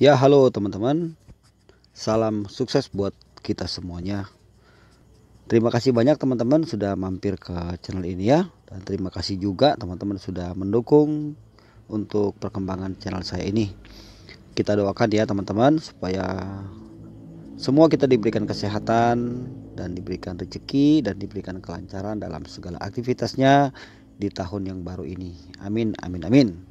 Ya, halo teman-teman. Salam sukses buat kita semuanya. Terima kasih banyak teman-teman sudah mampir ke channel ini ya dan terima kasih juga teman-teman sudah mendukung untuk perkembangan channel saya ini. Kita doakan ya teman-teman supaya semua kita diberikan kesehatan dan diberikan rezeki dan diberikan kelancaran dalam segala aktivitasnya di tahun yang baru ini. Amin amin amin.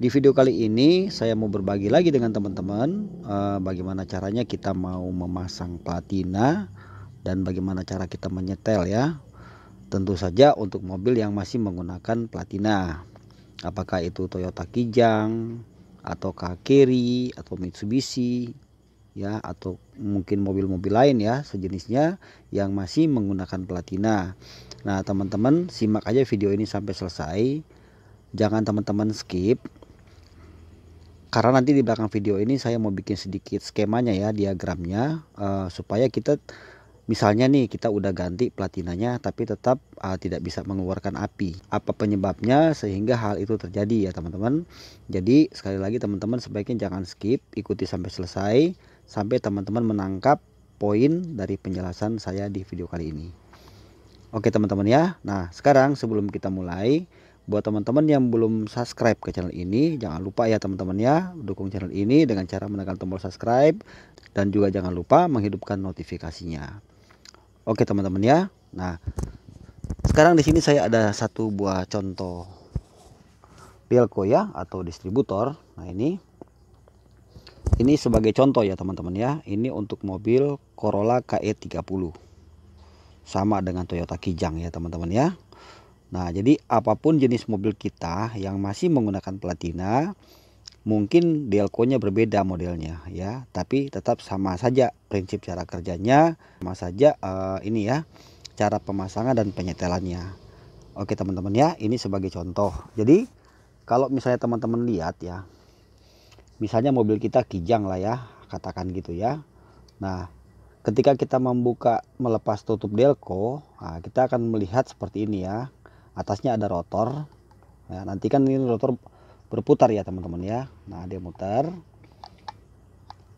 Di video kali ini saya mau berbagi lagi dengan teman-teman uh, bagaimana caranya kita mau memasang platina dan bagaimana cara kita menyetel ya. Tentu saja untuk mobil yang masih menggunakan platina. Apakah itu Toyota Kijang atau Kakeri atau Mitsubishi ya atau mungkin mobil-mobil lain ya sejenisnya yang masih menggunakan platina. Nah, teman-teman simak aja video ini sampai selesai. Jangan teman-teman skip karena nanti di belakang video ini saya mau bikin sedikit skemanya ya diagramnya uh, supaya kita misalnya nih kita udah ganti platinanya tapi tetap uh, tidak bisa mengeluarkan api apa penyebabnya sehingga hal itu terjadi ya teman-teman jadi sekali lagi teman-teman sebaiknya jangan skip ikuti sampai selesai sampai teman-teman menangkap poin dari penjelasan saya di video kali ini oke teman-teman ya nah sekarang sebelum kita mulai buat teman-teman yang belum subscribe ke channel ini jangan lupa ya teman-teman ya dukung channel ini dengan cara menekan tombol subscribe dan juga jangan lupa menghidupkan notifikasinya oke teman-teman ya nah sekarang di sini saya ada satu buah contoh belko ya atau distributor nah ini ini sebagai contoh ya teman-teman ya ini untuk mobil Corolla KE30 sama dengan Toyota Kijang ya teman-teman ya Nah, jadi apapun jenis mobil kita yang masih menggunakan platina, mungkin delconya berbeda modelnya ya, tapi tetap sama saja prinsip cara kerjanya, sama saja uh, ini ya, cara pemasangan dan penyetelannya. Oke, teman-teman ya, ini sebagai contoh. Jadi, kalau misalnya teman-teman lihat ya, misalnya mobil kita kijang lah ya, katakan gitu ya. Nah, ketika kita membuka melepas tutup delco nah kita akan melihat seperti ini ya atasnya ada rotor ya, nanti kan ini rotor berputar ya teman-teman ya nah dia muter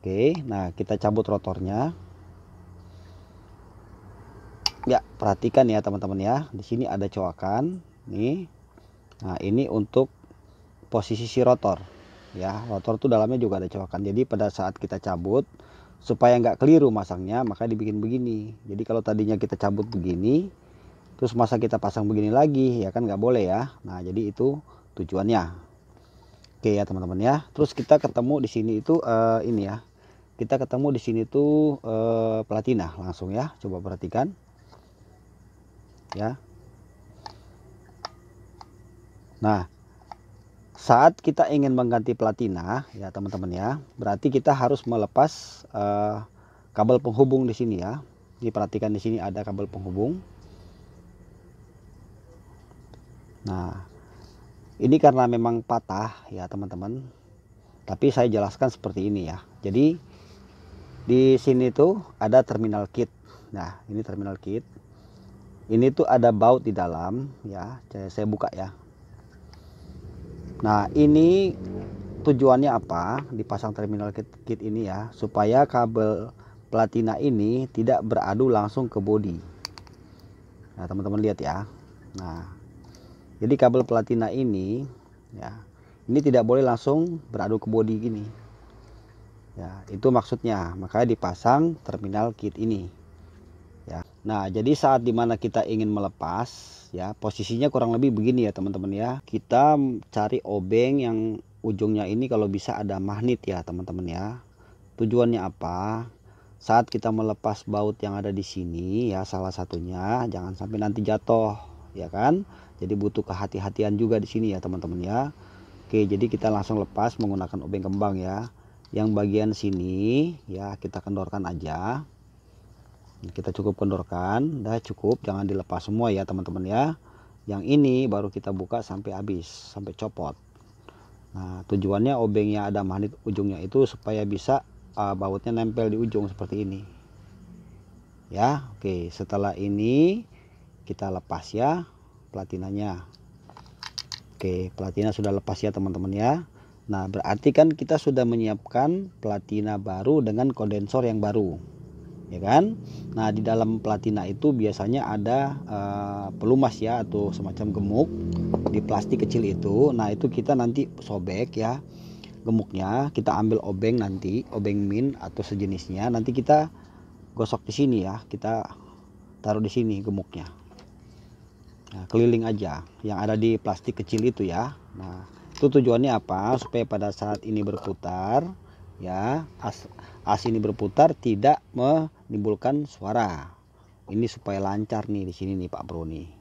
oke nah kita cabut rotornya ya perhatikan ya teman-teman ya di sini ada coakan nih nah ini untuk posisi si rotor ya rotor tuh dalamnya juga ada coakan jadi pada saat kita cabut supaya nggak keliru masangnya maka dibikin begini jadi kalau tadinya kita cabut begini terus masa kita pasang begini lagi ya kan nggak boleh ya nah jadi itu tujuannya oke ya teman-teman ya terus kita ketemu di sini itu uh, ini ya kita ketemu di sini tuh uh, platina langsung ya coba perhatikan ya nah saat kita ingin mengganti platina ya teman-teman ya berarti kita harus melepas uh, kabel penghubung di sini ya diperhatikan di sini ada kabel penghubung Nah, ini karena memang patah ya teman-teman. Tapi saya jelaskan seperti ini ya. Jadi di sini tuh ada terminal kit. Nah, ini terminal kit. Ini tuh ada baut di dalam ya. Saya, saya buka ya. Nah, ini tujuannya apa dipasang terminal kit, kit ini ya supaya kabel platina ini tidak beradu langsung ke body. Nah, teman-teman lihat ya. Nah, jadi kabel platina ini ya ini tidak boleh langsung beradu ke bodi gini ya itu maksudnya makanya dipasang terminal kit ini ya nah jadi saat dimana kita ingin melepas ya posisinya kurang lebih begini ya teman-teman ya kita cari obeng yang ujungnya ini kalau bisa ada magnet ya teman-teman ya tujuannya apa saat kita melepas baut yang ada di sini ya salah satunya jangan sampai nanti jatuh ya kan jadi butuh kehati-hatian juga di sini ya teman-teman ya. Oke, jadi kita langsung lepas menggunakan obeng kembang ya. Yang bagian sini ya kita kendorkan aja. Kita cukup kendorkan, dah cukup, jangan dilepas semua ya teman-teman ya. Yang ini baru kita buka sampai habis, sampai copot. Nah, tujuannya obengnya ada magnet ujungnya itu supaya bisa uh, bautnya nempel di ujung seperti ini. Ya, oke, setelah ini kita lepas ya platinanya oke platina sudah lepas ya teman-teman ya nah berarti kan kita sudah menyiapkan platina baru dengan kondensor yang baru ya kan nah di dalam platina itu biasanya ada uh, pelumas ya atau semacam gemuk di plastik kecil itu nah itu kita nanti sobek ya gemuknya kita ambil obeng nanti obeng min atau sejenisnya nanti kita gosok di sini ya kita taruh di sini gemuknya nah, keliling aja yang ada di plastik kecil itu ya nah itu tujuannya apa supaya pada saat ini berputar ya as as ini berputar tidak menimbulkan suara ini supaya lancar nih di sini nih Pak Bro nih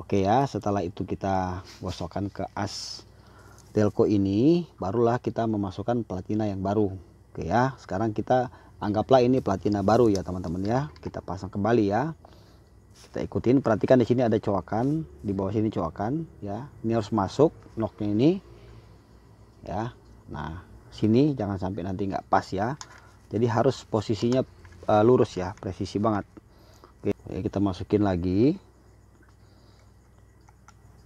Oke ya setelah itu kita gosokkan ke as telco ini barulah kita memasukkan platina yang baru Oke ya sekarang kita anggaplah ini platina baru ya teman-teman ya kita pasang kembali ya kita ikutin perhatikan di sini ada coakan di bawah sini coakan ya ini harus masuk noknya ini ya nah sini jangan sampai nanti nggak pas ya jadi harus posisinya uh, lurus ya presisi banget oke kita masukin lagi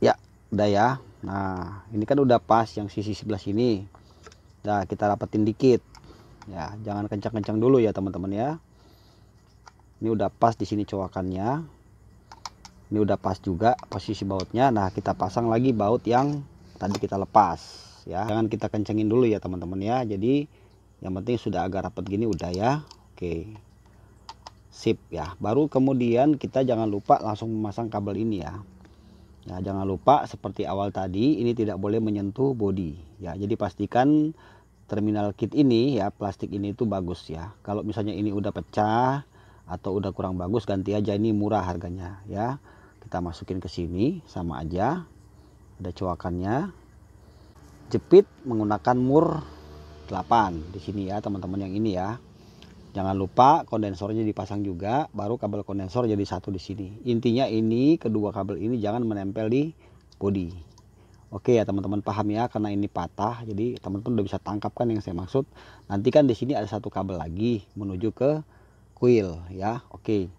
ya udah ya nah ini kan udah pas yang sisi sebelah sini nah kita rapetin dikit ya jangan kencang-kencang dulu ya teman-teman ya ini udah pas di sini coakannya ini udah pas juga posisi bautnya nah kita pasang lagi baut yang tadi kita lepas ya jangan kita kencengin dulu ya teman-teman ya jadi yang penting sudah agak rapat gini udah ya oke sip ya baru kemudian kita jangan lupa langsung memasang kabel ini ya ya jangan lupa seperti awal tadi ini tidak boleh menyentuh body ya jadi pastikan terminal kit ini ya plastik ini itu bagus ya kalau misalnya ini udah pecah atau udah kurang bagus ganti aja ini murah harganya ya kita masukin ke sini sama aja ada coakannya jepit menggunakan mur 8 di sini ya teman-teman yang ini ya jangan lupa kondensornya dipasang juga baru kabel kondensor jadi satu di sini intinya ini kedua kabel ini jangan menempel di bodi oke ya teman-teman paham ya karena ini patah jadi teman-teman udah bisa tangkapkan yang saya maksud nanti kan di sini ada satu kabel lagi menuju ke kuil ya oke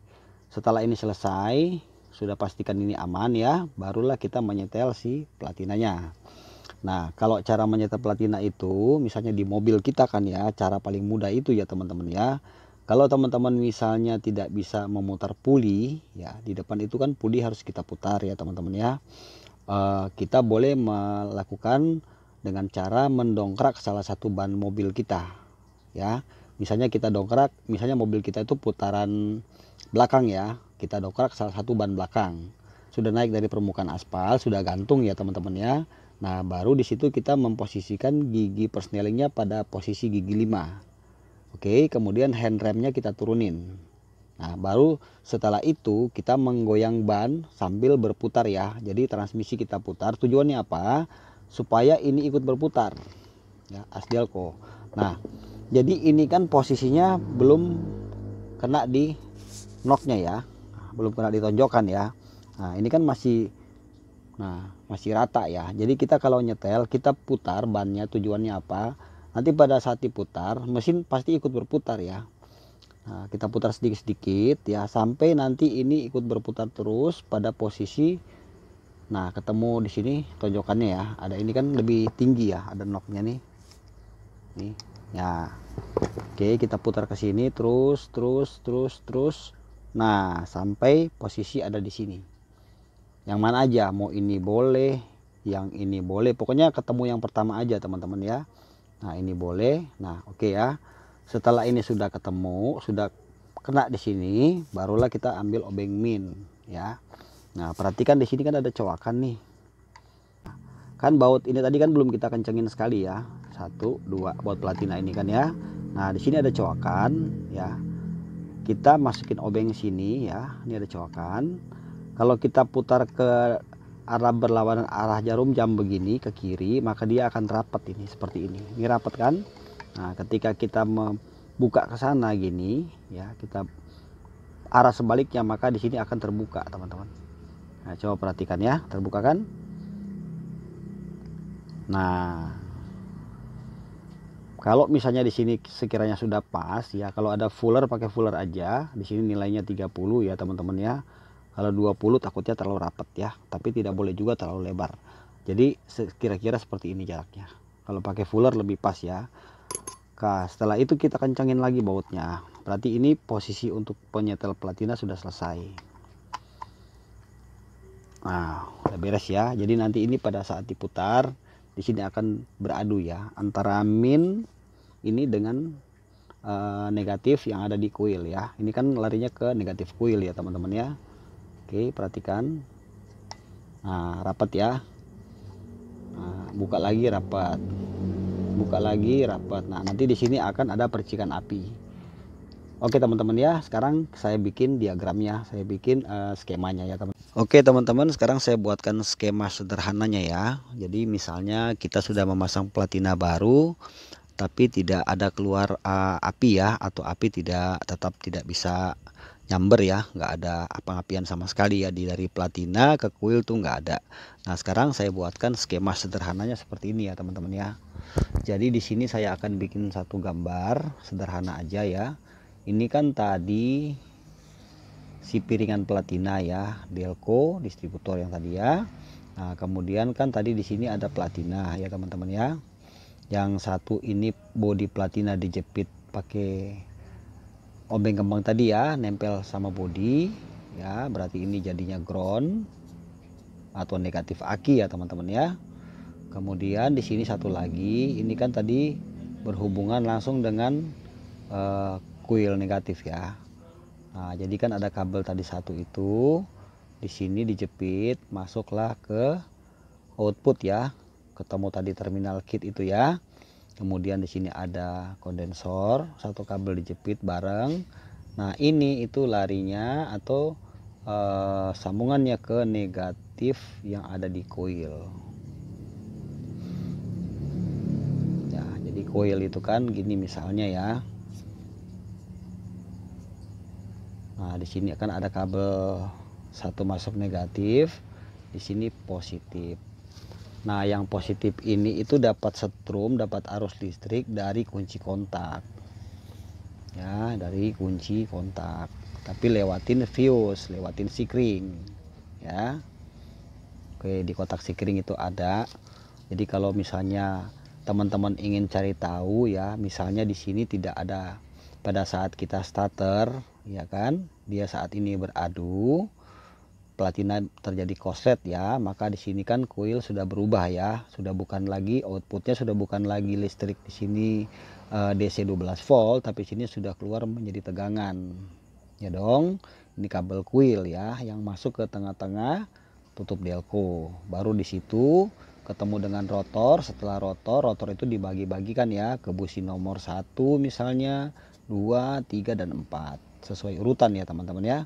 setelah ini selesai sudah pastikan ini aman ya barulah kita menyetel si platinanya nah kalau cara menyetel platina itu misalnya di mobil kita kan ya cara paling mudah itu ya teman-teman ya kalau teman-teman misalnya tidak bisa memutar puli ya di depan itu kan puli harus kita putar ya teman-teman ya e, kita boleh melakukan dengan cara mendongkrak salah satu ban mobil kita ya misalnya kita dongkrak misalnya mobil kita itu putaran belakang ya kita dokrak salah satu ban belakang sudah naik dari permukaan aspal sudah gantung ya teman-teman ya nah baru di situ kita memposisikan gigi persnelingnya pada posisi gigi 5 oke kemudian hand remnya kita turunin nah baru setelah itu kita menggoyang ban sambil berputar ya jadi transmisi kita putar tujuannya apa supaya ini ikut berputar ya asdelko nah jadi ini kan posisinya belum kena di noknya ya belum kena ditonjokan ya nah ini kan masih nah masih rata ya jadi kita kalau nyetel kita putar bannya tujuannya apa nanti pada saat diputar mesin pasti ikut berputar ya nah, kita putar sedikit-sedikit ya sampai nanti ini ikut berputar terus pada posisi nah ketemu di sini tonjokannya ya ada ini kan lebih tinggi ya ada noknya nih nih ya oke kita putar ke sini terus terus terus terus Nah, sampai posisi ada di sini. Yang mana aja, mau ini boleh, yang ini boleh. Pokoknya ketemu yang pertama aja teman-teman ya. Nah, ini boleh. Nah, oke okay ya. Setelah ini sudah ketemu, sudah kena di sini, barulah kita ambil obeng min ya. Nah, perhatikan di sini kan ada coakan nih. Kan baut ini tadi kan belum kita kencengin sekali ya. Satu, dua, baut platina ini kan ya. Nah, di sini ada coakan ya kita masukin obeng sini ya ini ada coakan kalau kita putar ke arah berlawanan arah jarum jam begini ke kiri maka dia akan rapat ini seperti ini ini rapat kan nah ketika kita membuka ke sana gini ya kita arah sebaliknya maka di sini akan terbuka teman-teman nah coba perhatikan ya terbuka kan nah kalau misalnya di sini sekiranya sudah pas ya, kalau ada fuller pakai fuller aja. Di sini nilainya 30 ya teman-teman ya. Kalau 20 takutnya terlalu rapat ya, tapi tidak boleh juga terlalu lebar. Jadi kira-kira seperti ini jaraknya. Kalau pakai fuller lebih pas ya. Nah, setelah itu kita kencangin lagi bautnya. Berarti ini posisi untuk penyetel platina sudah selesai. Nah, udah beres ya. Jadi nanti ini pada saat diputar, di sini akan beradu ya antara min ini dengan e, negatif yang ada di kuil ya ini kan larinya ke negatif kuil ya teman-teman ya oke perhatikan nah rapat ya nah, buka lagi rapat buka lagi rapat nah nanti di sini akan ada percikan api Oke teman-teman ya, sekarang saya bikin diagramnya, saya bikin e, skemanya ya teman teman. Oke teman-teman, sekarang saya buatkan skema sederhananya ya. Jadi misalnya kita sudah memasang platina baru, tapi tidak ada keluar uh, api ya atau api tidak tetap tidak bisa nyamber ya nggak ada apa-apian sama sekali ya di dari platina ke kuil tuh nggak ada nah sekarang saya buatkan skema sederhananya seperti ini ya teman-teman ya jadi di sini saya akan bikin satu gambar sederhana aja ya ini kan tadi si piringan platina ya Delco distributor yang tadi ya nah kemudian kan tadi di sini ada platina ya teman-teman ya yang satu ini body platina dijepit pakai obeng kembang tadi ya nempel sama body ya berarti ini jadinya ground atau negatif aki ya teman-teman ya kemudian di sini satu lagi ini kan tadi berhubungan langsung dengan uh, kuil negatif ya nah jadi kan ada kabel tadi satu itu di sini dijepit masuklah ke output ya ketemu tadi terminal kit itu ya kemudian di sini ada kondensor satu kabel dijepit bareng nah ini itu larinya atau e, sambungannya ke negatif yang ada di coil ya jadi coil itu kan gini misalnya ya nah di sini akan ada kabel satu masuk negatif di sini positif Nah, yang positif ini itu dapat setrum, dapat arus listrik dari kunci kontak. Ya, dari kunci kontak. Tapi lewatin fuse, lewatin sikring. Ya. Oke, di kotak sikring itu ada. Jadi kalau misalnya teman-teman ingin cari tahu ya, misalnya di sini tidak ada pada saat kita starter, ya kan? Dia saat ini beradu platina terjadi korslet ya maka di sini kan kuil sudah berubah ya sudah bukan lagi outputnya sudah bukan lagi listrik di sini uh, DC 12 volt tapi sini sudah keluar menjadi tegangan ya dong ini kabel kuil ya yang masuk ke tengah-tengah tutup delco baru di situ ketemu dengan rotor setelah rotor rotor itu dibagi-bagikan ya ke busi nomor satu misalnya dua tiga dan empat sesuai urutan ya teman-teman ya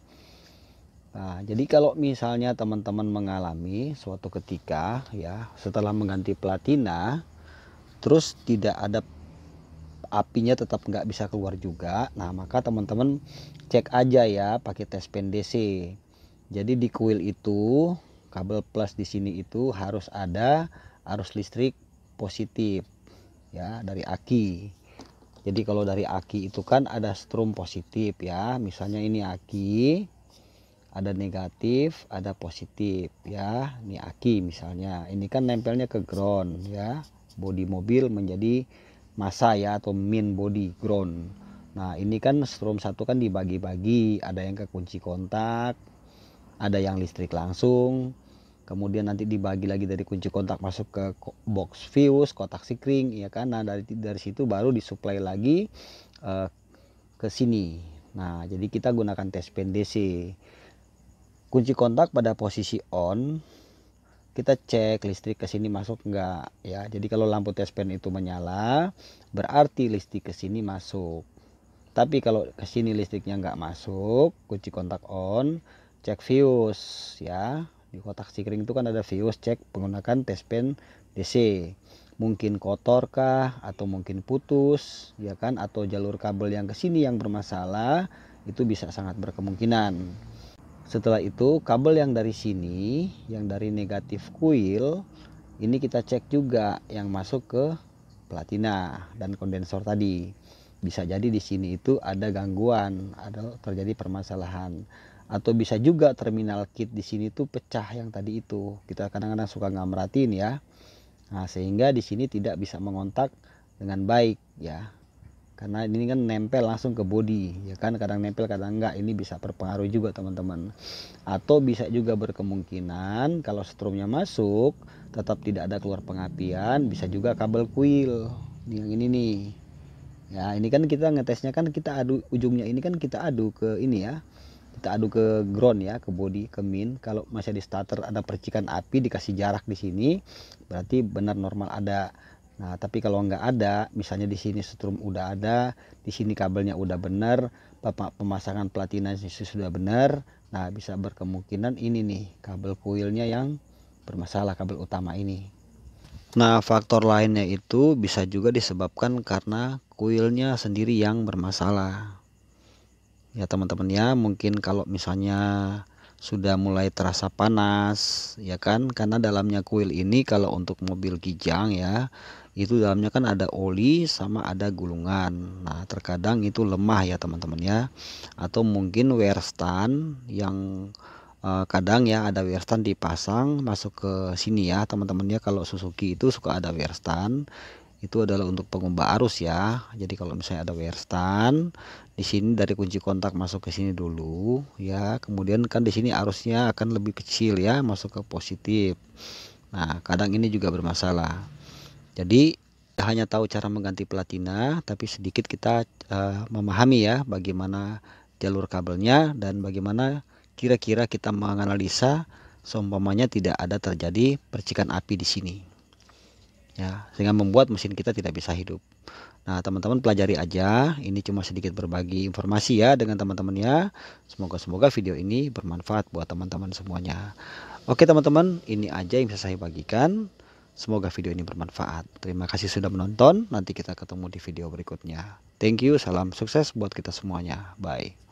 Nah, jadi kalau misalnya teman-teman mengalami suatu ketika ya setelah mengganti platina terus tidak ada apinya tetap nggak bisa keluar juga. Nah, maka teman-teman cek aja ya pakai tes PNDC. Jadi di kuil itu kabel plus di sini itu harus ada arus listrik positif ya dari aki. Jadi kalau dari aki itu kan ada strum positif ya. Misalnya ini aki ada negatif ada positif ya ini aki misalnya ini kan nempelnya ke ground ya body mobil menjadi massa ya atau min body ground nah ini kan strom satu kan dibagi-bagi ada yang ke kunci kontak ada yang listrik langsung kemudian nanti dibagi lagi dari kunci kontak masuk ke box fuse kotak sikring ya kan nah dari dari situ baru disuplai lagi uh, ke sini nah jadi kita gunakan tes DC kunci kontak pada posisi on kita cek listrik ke sini masuk enggak ya. Jadi kalau lampu test pen itu menyala berarti listrik ke sini masuk. Tapi kalau ke sini listriknya enggak masuk, kunci kontak on, cek fuse ya. Di kotak sikring itu kan ada fuse, cek menggunakan test pen DC. Mungkin kotor kah atau mungkin putus ya kan atau jalur kabel yang ke sini yang bermasalah itu bisa sangat berkemungkinan. Setelah itu kabel yang dari sini, yang dari negatif kuil ini kita cek juga yang masuk ke platina dan kondensor tadi. Bisa jadi di sini itu ada gangguan, ada terjadi permasalahan. Atau bisa juga terminal kit di sini tuh pecah yang tadi itu. Kita kadang-kadang suka nggak merhatiin ya. Nah, sehingga di sini tidak bisa mengontak dengan baik ya karena ini kan nempel langsung ke body ya kan kadang nempel kadang enggak ini bisa berpengaruh juga teman-teman atau bisa juga berkemungkinan kalau strumnya masuk tetap tidak ada keluar pengapian bisa juga kabel kuil yang ini nih ya ini kan kita ngetesnya kan kita adu ujungnya ini kan kita adu ke ini ya kita adu ke ground ya ke body ke min kalau masih di starter ada percikan api dikasih jarak di sini berarti benar normal ada Nah, tapi kalau nggak ada, misalnya di sini setrum udah ada, di sini kabelnya udah benar, pemasangan platina sudah benar, nah bisa berkemungkinan ini nih kabel kuilnya yang bermasalah kabel utama ini. Nah, faktor lainnya itu bisa juga disebabkan karena kuilnya sendiri yang bermasalah. Ya, teman-teman ya, mungkin kalau misalnya sudah mulai terasa panas, ya kan? Karena dalamnya kuil ini kalau untuk mobil kijang ya, itu dalamnya kan ada oli sama ada gulungan nah terkadang itu lemah ya teman-teman ya atau mungkin wear stand yang eh, kadang ya ada wear stand dipasang masuk ke sini ya teman-teman ya kalau Suzuki itu suka ada wear stand itu adalah untuk pengubah arus ya jadi kalau misalnya ada wear stand di sini dari kunci kontak masuk ke sini dulu ya kemudian kan di sini arusnya akan lebih kecil ya masuk ke positif nah kadang ini juga bermasalah jadi hanya tahu cara mengganti platina, tapi sedikit kita uh, memahami ya bagaimana jalur kabelnya dan bagaimana kira-kira kita menganalisa seumpamanya tidak ada terjadi percikan api di sini. Ya, sehingga membuat mesin kita tidak bisa hidup. Nah, teman-teman pelajari aja, ini cuma sedikit berbagi informasi ya dengan teman-teman ya. Semoga-semoga video ini bermanfaat buat teman-teman semuanya. Oke, teman-teman, ini aja yang bisa saya bagikan. Semoga video ini bermanfaat. Terima kasih sudah menonton. Nanti kita ketemu di video berikutnya. Thank you, salam sukses buat kita semuanya. Bye.